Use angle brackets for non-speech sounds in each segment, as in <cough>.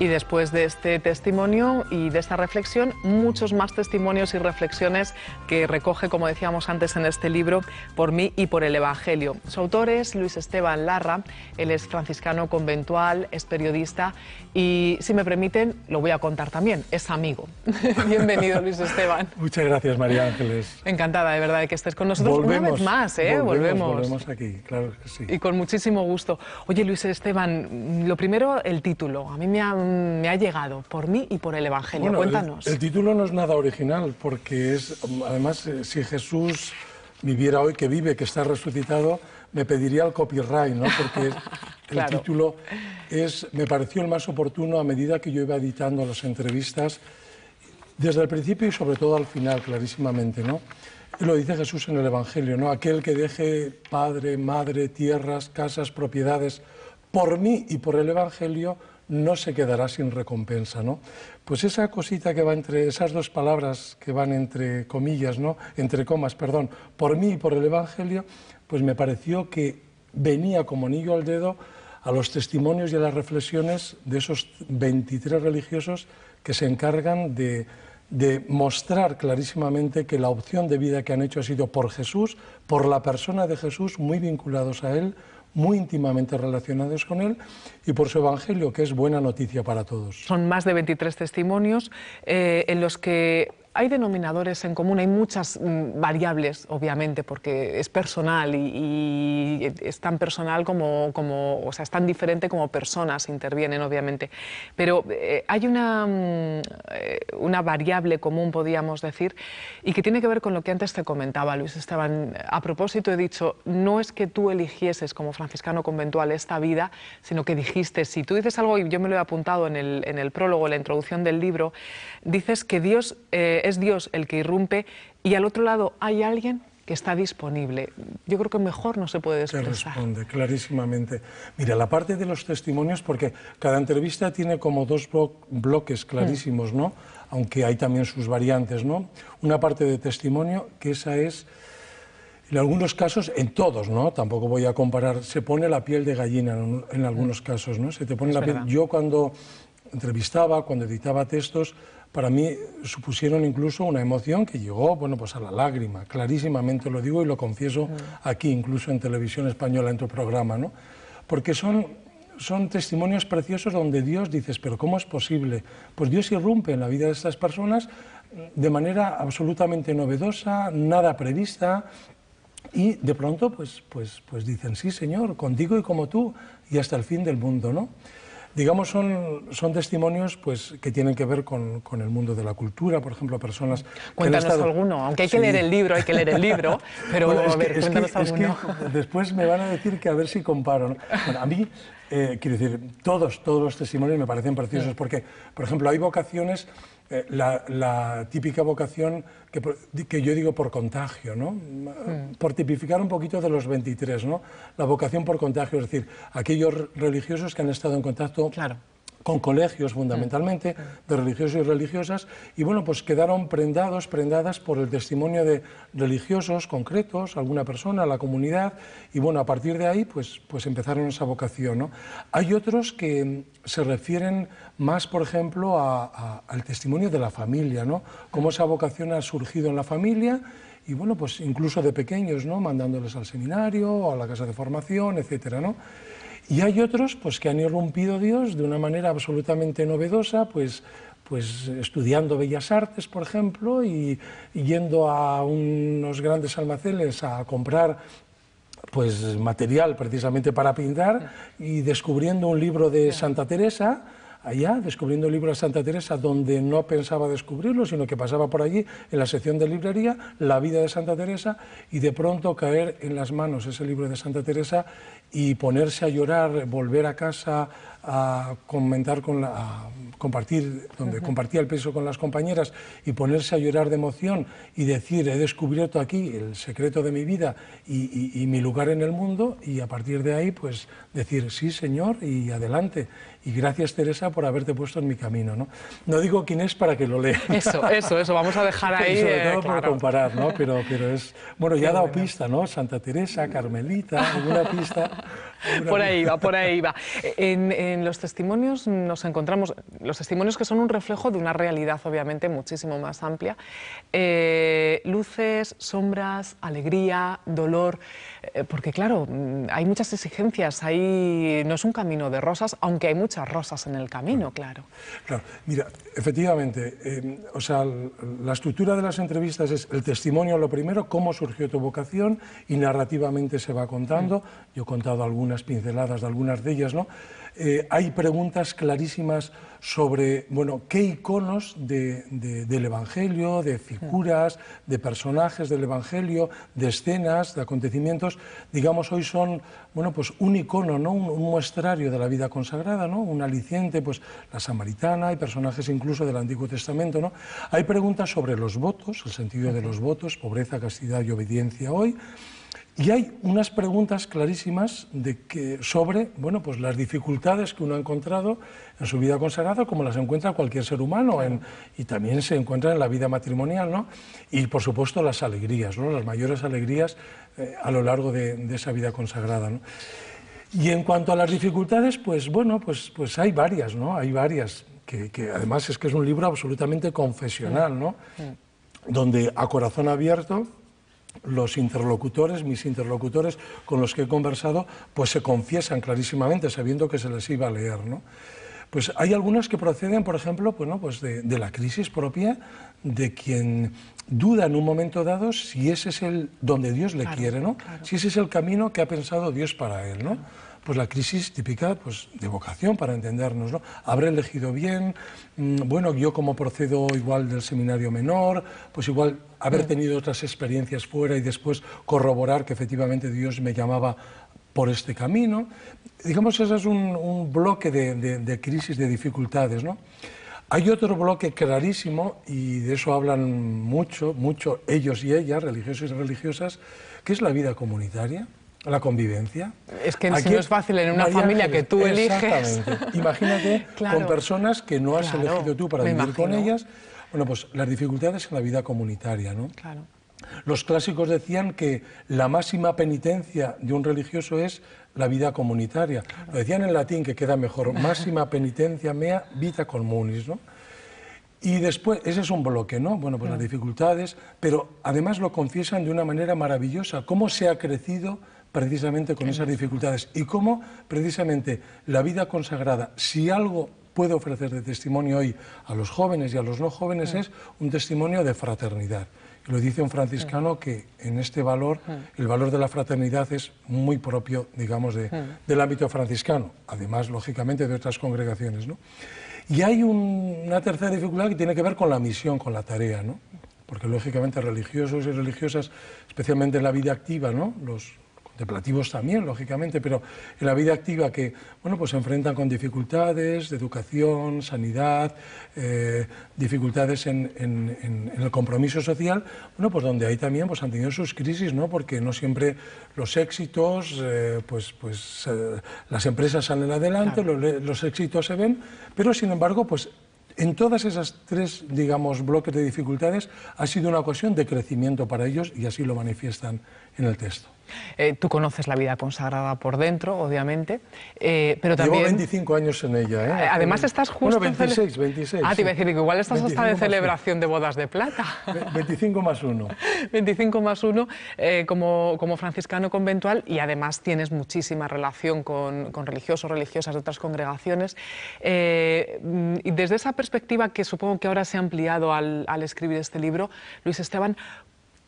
Y después de este testimonio y de esta reflexión, muchos más testimonios y reflexiones que recoge, como decíamos antes en este libro, por mí y por el Evangelio. Su autor es Luis Esteban Larra, él es franciscano conventual, es periodista y, si me permiten, lo voy a contar también, es amigo. <laughs> Bienvenido, Luis Esteban. Muchas gracias, María Ángeles. Encantada, de verdad, de que estés con nosotros una vez más, ¿eh? Volvemos. Volvemos aquí, claro que sí. Y con muchísimo gusto. Oye, Luis Esteban, lo primero, el título. A mí me ha me ha llegado por mí y por el Evangelio. Cuéntanos. El, título no es nada original porque es, además, eh, si Jesús viviera hoy, que vive, que está resucitado, me pediría el copyright, ¿no? Porque <laughs> el título es, me pareció el más oportuno a medida que yo iba editando las entrevistas, desde el principio y sobre todo al final, clarísimamente, ¿no? Lo dice Jesús en el Evangelio, ¿no? Aquel que deje padre, madre, tierras, casas, propiedades, por mí y por el Evangelio, no se quedará sin recompensa, ¿no? Pues esa cosita que va entre esas dos palabras que van entre comillas, ¿no? Entre comas, perdón, por mí y por el evangelio, pues me pareció que venía como anillo al dedo a los testimonios y a las reflexiones de esos 23 religiosos que se encargan de de mostrar clarísimamente que la opción de vida que han hecho ha sido por Jesús, por la persona de Jesús, muy vinculados a Él, muy íntimamente relacionados con él y por su Evangelio, que es buena noticia para todos. Son más de 23 testimonios eh, en los que hay denominadores en común, hay muchas mm, variables, obviamente, porque es personal y, es tan personal como, o sea, es tan diferente como personas intervienen, obviamente. Pero eh, hay una, mm, eh, una variable común, podríamos decir, y que tiene que ver con lo que antes te comentaba, Luis Esteban. A propósito, he dicho, no es que tú eligieses como franciscano conventual esta vida, sino que dijiste, si tú dices algo, y yo me lo he apuntado en el, prólogo, en la introducción del libro, dices que Dios... Eh, es Dios el que irrumpe y al otro lado hay alguien que está disponible. Yo creo que mejor no se puede expresar. Se responde clarísimamente. Mira, la parte de los testimonios, porque cada entrevista tiene como dos bloques clarísimos, mm. ¿no? Aunque hay también sus variantes, ¿no? Una parte de testimonio, que esa es, en algunos casos, en todos, ¿no? Tampoco voy a comparar, se pone la piel de gallina en, algunos mm. casos, ¿no? Se te pone la Yo cuando entrevistaba, cuando editaba textos, para mí supusieron incluso una emoción que llegó, bueno, pues a la lágrima, clarísimamente lo digo y lo confieso mm. aquí, incluso en televisión española, en tu programa, ¿no? Porque son, son testimonios preciosos donde Dios dices, pero ¿cómo es posible? Pues Dios irrumpe en la vida de estas personas de manera absolutamente novedosa, nada prevista, y de pronto pues, pues, pues dicen, sí, Señor, contigo y como tú, y hasta el fin del mundo, ¿no? Digamos, son, son testimonios pues, que tienen que ver con, el mundo de la cultura, por ejemplo, personas... Cuéntanos alguno, aunque hay que leer el libro, hay que leer el libro, <laughs> pero bueno, a ver, cuéntanos alguno. <laughs> después me van a decir que a ver si comparo. Bueno, a mí, eh, quiero decir, todos, todos los testimonios me parecen preciosos, porque, por ejemplo, hay vocaciones eh, la, típica vocación que, que, yo digo por contagio, ¿no? Mm. Por tipificar un poquito de los 23, ¿no? La vocación por contagio, es decir, aquellos religiosos que han estado en contacto claro con colegios fundamentalmente, de religiosos y religiosas, y bueno, pues quedaron prendados, prendadas por el testimonio de religiosos concretos, alguna persona, la comunidad, y bueno, a partir de ahí, pues, pues empezaron esa vocación. ¿no? Hay otros que se refieren más, por ejemplo, al testimonio de la familia, ¿no? Cómo esa vocación ha surgido en la familia y bueno, pues incluso de pequeños, ¿no? Mandándoles al seminario, a la casa de formación, etcétera, ¿no? Y hay otros pues, que han irrumpido Dios de una manera absolutamente novedosa, pues, pues estudiando bellas artes, por ejemplo, y, yendo a unos grandes almacenes a comprar pues material precisamente para pintar y descubriendo un libro de Santa Teresa allá, descubriendo el libro de Santa Teresa, donde no pensaba descubrirlo, sino que pasaba por allí, en la sección de librería, la vida de Santa Teresa, y de pronto caer en las manos ese libro de Santa Teresa y ponerse a llorar, volver a casa a comentar con la, compartir donde compartía el peso con las compañeras y ponerse a llorar de emoción y decir he descubierto aquí el secreto de mi vida y mi lugar en el mundo y a partir de ahí pues decir sí señor y adelante y gracias Teresa por haberte puesto en mi camino. No, no digo quién es para que lo lea. Eso, eso, eso, vamos a dejar <laughs> ahí. sobre eh, todo comparar, ¿no? Pero, pero es... Bueno, ya ha dado pista, ¿no? Santa Teresa, Carmelita, alguna pista. por ahí va, por ahí va. En, en los testimonios nos encontramos, los testimonios que son un reflejo de una realidad obviamente muchísimo más amplia, eh, luces, sombras, alegría, dolor, eh, porque claro, hay muchas exigencias, hay, no es un camino de rosas, aunque hay muchas muchas rosas en el camino, claro. Claro, mira, efectivamente, em, o sea, la estructura de las entrevistas es el testimonio lo primero, cómo surgió tu vocación y narrativamente se va contando. Mm. Yo he contado algunas pinceladas de algunas de ellas, ¿no? Eh, hay preguntas clarísimas sobre bueno, qué iconos del Evangelio, de figuras, de personajes del Evangelio, de escenas, de acontecimientos, digamos hoy son bueno, pues un icono, ¿no? un, muestrario de la vida consagrada, ¿no? un aliciente, pues la samaritana hay personajes incluso del Antiguo Testamento. Hay preguntas sobre los votos, el sentido de los votos, pobreza, castidad y obediencia hoy. Y hay unas preguntas clarísimas de que, sobre bueno, pues las dificultades que uno ha encontrado en su vida consagrada, como las encuentra cualquier ser humano, y también se encuentra en la vida matrimonial, ¿no? Y, por supuesto, las alegrías, ¿no? las mayores alegrías eh, a lo largo de, esa vida consagrada. Y en cuanto a las dificultades, pues bueno, pues, pues hay varias, ¿no? Hay varias, que, que además es que es un libro absolutamente confesional, ¿no? Donde a corazón abierto los interlocutores, mis interlocutores con los que he conversado, pues se confiesan clarísimamente, sabiendo que se les iba a leer. ¿no? Pues hay algunos que proceden, por ejemplo, pues, pues de, la crisis propia de quien duda en un momento dado si ese es el donde Dios le quiere, ¿no? Si ese es el camino que ha pensado Dios para él, ¿no? pues la crisis típica pues, de vocación, para entendernos. ¿no? ¿Habré elegido bien? Mm, bueno, yo como procedo igual del seminario menor, pues igual haber tenido otras experiencias fuera y después corroborar que efectivamente Dios me llamaba por este camino. Digamos, ese es un, bloque de, de, crisis, de dificultades. ¿no? Hay otro bloque clarísimo, y de eso hablan mucho, mucho ellos y ellas, religiosos y religiosas, que es la vida comunitaria la convivencia. Es que no es fácil en una familia que tú eliges. Imagínate <laughs> con personas que no has elegido tú para vivir con ellas. Bueno, pues las dificultades en la vida comunitaria, ¿no? Los clásicos decían que la máxima penitencia de un religioso es la vida comunitaria. Lo decían en latín, que queda mejor, <laughs> máxima penitencia mea vita communis, ¿no? Y después, ese es un bloque, ¿no? Bueno, pues las dificultades, pero además lo confiesan de una manera maravillosa, cómo se ha crecido precisamente con esas dificultades y cómo precisamente la vida consagrada, si algo puede ofrecer de testimonio hoy a los jóvenes y a los no jóvenes, es un testimonio de fraternidad. Lo dice un franciscano que en este valor, el valor de la fraternidad es muy propio, digamos, del ámbito franciscano, además, lógicamente, de otras congregaciones. ¿no? Y hay una tercera dificultad que tiene que ver con la misión, con la tarea, ¿no? porque lógicamente religiosos y religiosas, especialmente en la vida activa, ¿no? los de también, lógicamente, pero en la vida activa que, bueno, pues se enfrentan con dificultades de educación, sanidad, eh, dificultades en, el compromiso social, bueno, pues donde ahí también pues han tenido sus crisis, ¿no? Porque no siempre los éxitos, eh, pues, pues eh, las empresas salen adelante, los, los éxitos se ven, pero sin embargo, pues en todas esas tres, digamos, bloques de dificultades ha sido una ocasión de crecimiento para ellos y así lo manifiestan en el texto. Eh, tú conoces la vida consagrada por dentro, obviamente, eh, pero también... Llevo 25 años en ella, ¿eh? eh además estás justo... Bueno, 26, 26. Ah, te iba a decir, igual estás hasta de celebración de bodas de plata. 25 más 1. 25 <laughs> más 1 como, franciscano conventual y además tienes muchísima relación con, con religiosos, religiosas de otras congregaciones. y desde esa perspectiva que supongo que ahora se ha ampliado al, al escribir este libro, Luis Esteban,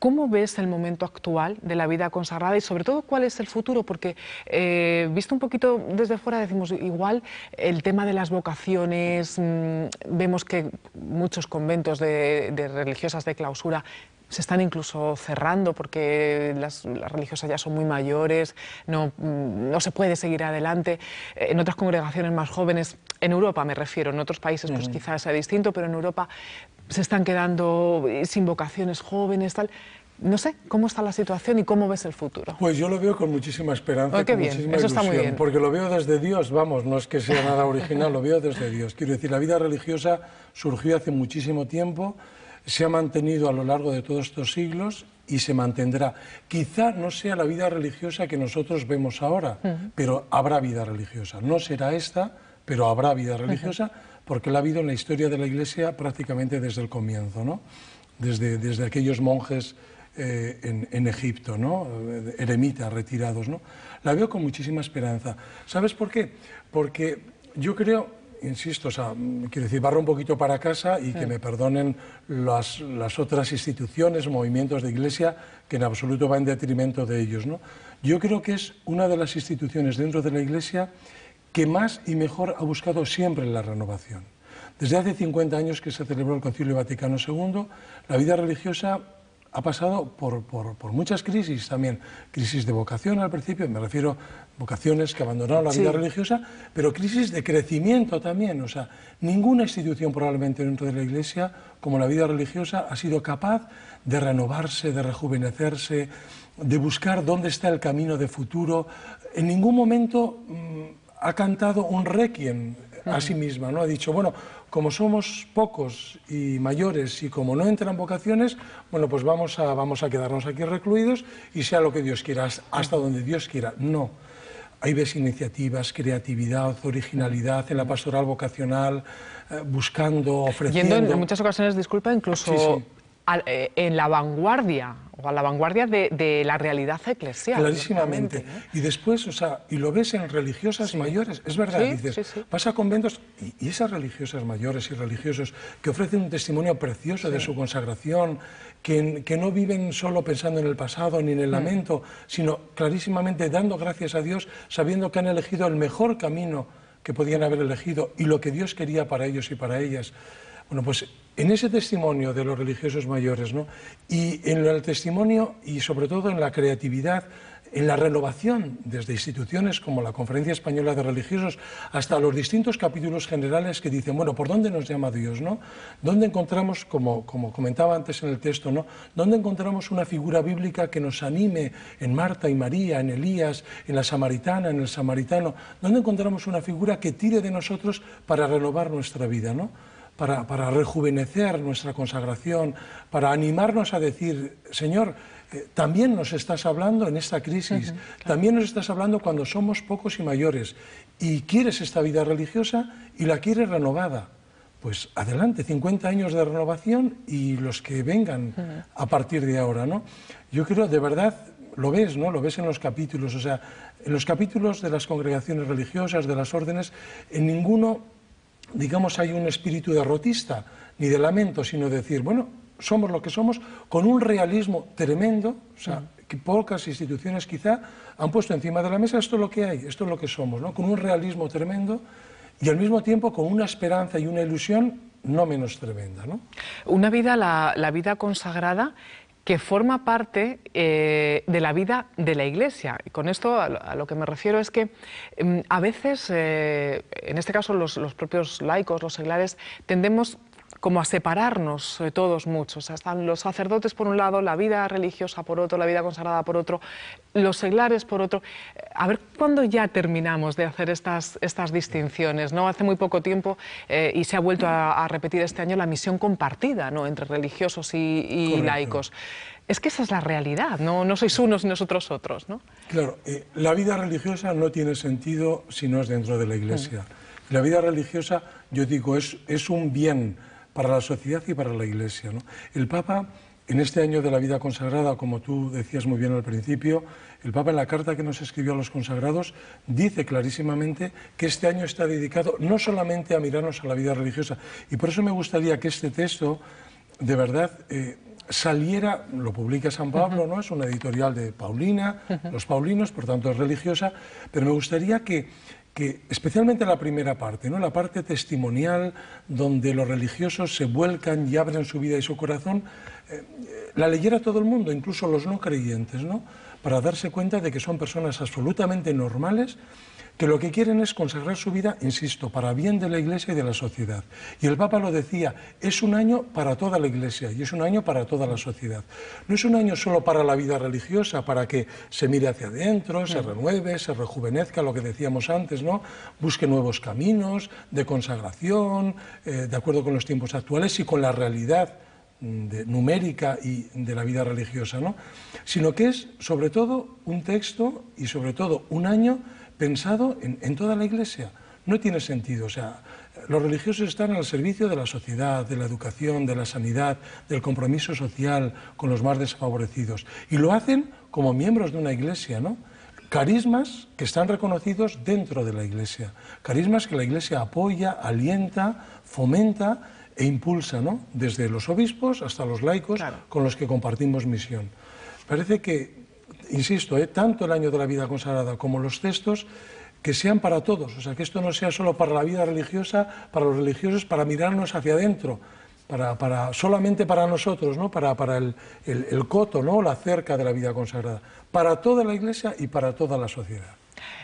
¿Cómo ves el momento actual de la vida consagrada y sobre todo cuál es el futuro? Porque eh, visto un poquito desde fuera decimos igual el tema de las vocaciones, mm, vemos que muchos conventos de, religiosas de clausura se están incluso cerrando porque las, religiosas ya son muy mayores, no, mm, se puede seguir adelante. Eh, en otras congregaciones más jóvenes, en Europa me refiero, en otros países pues quizás sea distinto, pero en Europa se están quedando eh, sin vocaciones jóvenes, tal. No sé, ¿cómo está la situación y cómo ves el futuro? Pues yo lo veo con muchísima esperanza, con muchísima ilusión, porque lo veo desde Dios, vamos, no es que sea nada original, lo veo desde Dios. Quiero decir, la vida religiosa surgió hace muchísimo tiempo, se ha mantenido a lo largo de todos estos siglos y se mantendrá. Quizá no sea la vida religiosa que nosotros vemos ahora, pero habrá vida religiosa. No será esta, pero habrá vida religiosa porque la ha habido en la historia de la Iglesia prácticamente desde el comienzo, ¿no? desde, desde aquellos monjes eh, en, Egipto, ¿no? eremitas retirados. ¿no? La veo con muchísima esperanza. ¿Sabes por qué? Porque yo creo, insisto, o sea, quiero decir, barro un poquito para casa y que me perdonen las, las, otras instituciones, movimientos de iglesia, que en absoluto va en detrimento de ellos. ¿no? Yo creo que es una de las instituciones dentro de la iglesia que más y mejor ha buscado siempre la renovación. Desde hace 50 años que se celebró el Concilio Vaticano II, la vida religiosa ha pasado por, muchas crisis también. Crisis de vocación al principio, me refiero a vocaciones que abandonaron la vida religiosa, pero crisis de crecimiento también. O sea, ninguna institución probablemente dentro de la Iglesia, como la vida religiosa, ha sido capaz de renovarse, de rejuvenecerse, de buscar dónde está el camino de futuro. En ningún momento... Mm, ha cantado un requiem a sí misma, ¿no? Ha dicho, bueno, como somos pocos y mayores y como no entran vocaciones, bueno, pues vamos a, vamos a quedarnos aquí recluidos y sea lo que Dios quiera, hasta donde Dios quiera. No. hay ves iniciativas, creatividad, originalidad en la pastoral vocacional, eh, buscando, ofreciendo. Yendo en, muchas ocasiones, disculpa, incluso eh, en la vanguardia a la vanguardia de, la realidad eclesial. Clarísimamente. Y después, o sea, y lo ves en religiosas mayores, es verdad, pasa dices, conventos y, esas religiosas mayores y religiosos que ofrecen un testimonio precioso de su consagración, que, no viven solo pensando en el pasado ni en el mm. lamento, sino clarísimamente dando gracias a Dios, sabiendo que han elegido el mejor camino que podían haber elegido y lo que Dios quería para ellos y para ellas. Bueno, pues en ese testimonio de los religiosos mayores, ¿no? Y en el testimonio y sobre todo en la creatividad, en la renovación desde instituciones como la Conferencia Española de Religiosos hasta los distintos capítulos generales que dicen, bueno, ¿por dónde nos llama Dios, no? ¿Dónde encontramos, como, comentaba antes en el texto, no? ¿Dónde encontramos una figura bíblica que nos anime en Marta y María, en Elías, en la samaritana, en el samaritano? ¿Dónde encontramos una figura que tire de nosotros para renovar nuestra vida, no? para, rejuvenecer nuestra consagración, para animarnos a decir, Señor, eh, también nos estás hablando en esta crisis, también nos estás hablando cuando somos pocos y mayores, y quieres esta vida religiosa y la quieres renovada. Pues adelante, 50 años de renovación y los que vengan a partir de ahora, ¿no? Yo creo, de verdad, lo ves, ¿no? Lo ves en los capítulos, o sea, en los capítulos de las congregaciones religiosas, de las órdenes, en ninguno digamos, hay un espíritu derrotista, ni de lamento, sino decir, bueno, somos lo que somos, con un realismo tremendo, o sea, que pocas instituciones quizá han puesto encima de la mesa esto es lo que hay, esto es lo que somos, ¿no? con un realismo tremendo y al mismo tiempo con una esperanza y una ilusión no menos tremenda. ¿no? Una vida, la, la vida consagrada, que forma parte eh, de la vida de la Iglesia. Y con esto a lo, que me refiero es que mm, a veces, eh, en este caso los, los, propios laicos, los seglares, tendemos como a separarnos eh, todos muchos. Están los sacerdotes por un lado, la vida religiosa por otro, la vida consagrada por otro, los seglares por otro. A ver cuándo ya terminamos de hacer estas, estas distinciones. ¿no? Hace muy poco tiempo, eh, y se ha vuelto a, repetir este año, la misión compartida ¿no? entre religiosos y, laicos. Es que esa es la realidad, no, no sois unos y nosotros otros. ¿no? Claro, eh, la vida religiosa no tiene sentido si no es dentro de la Iglesia. Mm. La vida religiosa, yo digo, es, es un bien para la sociedad y para la Iglesia. El Papa, en este año de la vida consagrada, como tú decías muy bien al principio, el Papa en la carta que nos escribió a los consagrados dice clarísimamente que este año está dedicado no solamente a mirarnos a la vida religiosa. Y por eso me gustaría que este texto, de verdad, eh, saliera, lo publica San Pablo, ¿no? Es una editorial de Paulina, los paulinos, por tanto es religiosa, pero me gustaría que que especialmente la primera parte, ¿no? la parte testimonial, donde los religiosos se vuelcan y abren su vida y su corazón, eh, eh, la leyera todo el mundo, incluso los no creyentes, ¿no? para darse cuenta de que son personas absolutamente normales que lo que quieren es consagrar su vida, insisto, para bien de la Iglesia y de la sociedad. Y el Papa lo decía, es un año para toda la Iglesia y es un año para toda la sociedad. No es un año solo para la vida religiosa, para que se mire hacia adentro, se renueve, se rejuvenezca, lo que decíamos antes, ¿no? Busque nuevos caminos de consagración, eh, de acuerdo con los tiempos actuales y con la realidad mm, numérica y de la vida religiosa, ¿no? sino que es sobre todo un texto y sobre todo un año pensado en, toda la Iglesia. No tiene sentido. O sea, los religiosos están al servicio de la sociedad, de la educación, de la sanidad, del compromiso social con los más desfavorecidos. Y lo hacen como miembros de una iglesia, ¿no? Carismas que están reconocidos dentro de la iglesia. Carismas que la iglesia apoya, alienta, fomenta e impulsa, ¿no? Desde los obispos hasta los laicos con los que compartimos misión. Parece que insisto, eh, tanto el año de la vida consagrada como los textos que sean para todos, o sea, que esto no sea solo para la vida religiosa, para los religiosos, para mirarnos hacia adentro, para, para, solamente para nosotros, ¿no? para, para el, coto, ¿no? la cerca de la vida consagrada, para toda la Iglesia y para toda la sociedad.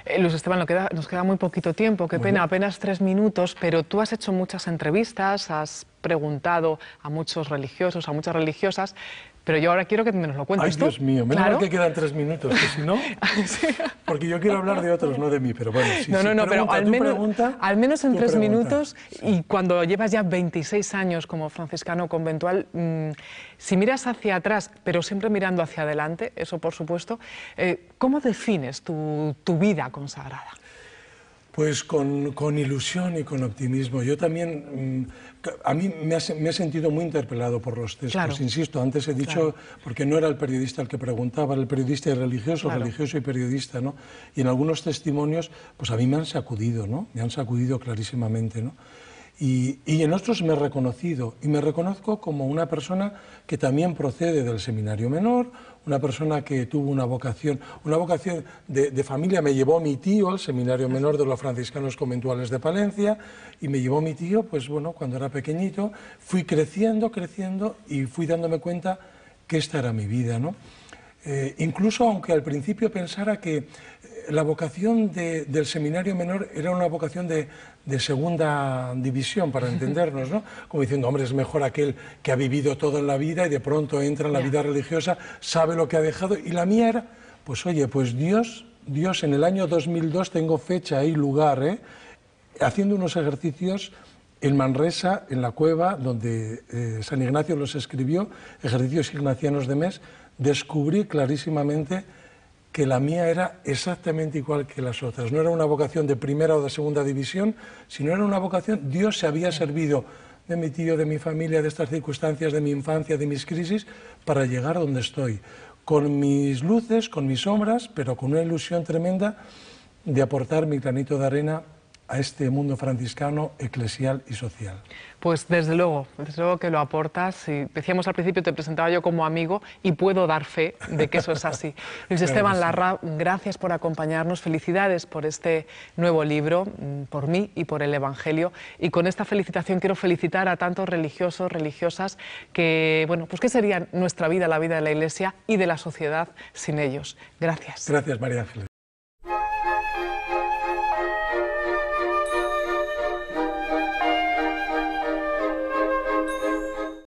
Eh, Luis Esteban, nos queda muy poquito tiempo, qué pena, apenas tres minutos, pero tú has hecho muchas entrevistas, has preguntado a muchos religiosos, a muchas religiosas, pero yo ahora quiero que nos lo cuentes Ay, Dios mío, menos ¿Claro? que quedan tres minutos, que si no... <laughs> Porque yo quiero hablar de otros, no de mí, pero bueno, sí, No, no, no, pero al menos, al menos en tres minutos, y cuando llevas ya 26 años como franciscano conventual, mm, si miras hacia atrás, pero siempre mirando hacia adelante, eso por supuesto, eh, ¿cómo defines tu vida consagrada? Pues con, con, ilusión y con optimismo. Yo también, mm, a mí me, he sentido muy interpelado por los textos, insisto, antes he dicho, porque no era el periodista el que preguntaba, era el periodista y religioso, religioso y periodista, ¿no? Y en algunos testimonios, pues a mí me han sacudido, ¿no? Me han sacudido clarísimamente, ¿no? Y, en otros me he reconocido y me reconozco como una persona que también procede del seminario menor, una persona que tuvo una vocación, una vocación de, familia, me llevó mi tío al seminario menor de los franciscanos conventuales de Palencia y me llevó mi tío, pues bueno, cuando era pequeñito, fui creciendo, creciendo y fui dándome cuenta que esta era mi vida, ¿no? Eh, incluso aunque al principio pensara que eh, la vocación del seminario menor era una vocación de, de segunda división, para entendernos, ¿no? Como diciendo, hombre, es mejor aquel que ha vivido toda la vida y de pronto entra en la vida religiosa, sabe lo que ha dejado. Y la mía era, pues oye, pues Dios, Dios en el año 2002, tengo fecha y lugar, ¿eh? haciendo unos ejercicios en Manresa, en la cueva, donde eh, San Ignacio los escribió, ejercicios ignacianos de mes, descubrí clarísimamente que la mía era exactamente igual que las otras. No era una vocación de primera o de segunda división, sino era una vocación, Dios se había servido de mi tío, de mi familia, de estas circunstancias, de mi infancia, de mis crisis, para llegar donde estoy. Con mis luces, con mis sombras, pero con una ilusión tremenda de aportar mi granito de arena a este mundo franciscano eclesial y social. Pues desde luego, desde luego que lo aportas. Y decíamos al principio, te presentaba yo como amigo y puedo dar fe de que eso es así. <laughs> Luis Esteban Larra, gracias por acompañarnos, felicidades por este nuevo libro, mm, por mí y por el Evangelio. Y con esta felicitación quiero felicitar a tantos religiosos, religiosas, que, bueno, pues qué sería nuestra vida, la vida de la Iglesia y de la sociedad sin ellos. Gracias. Gracias, María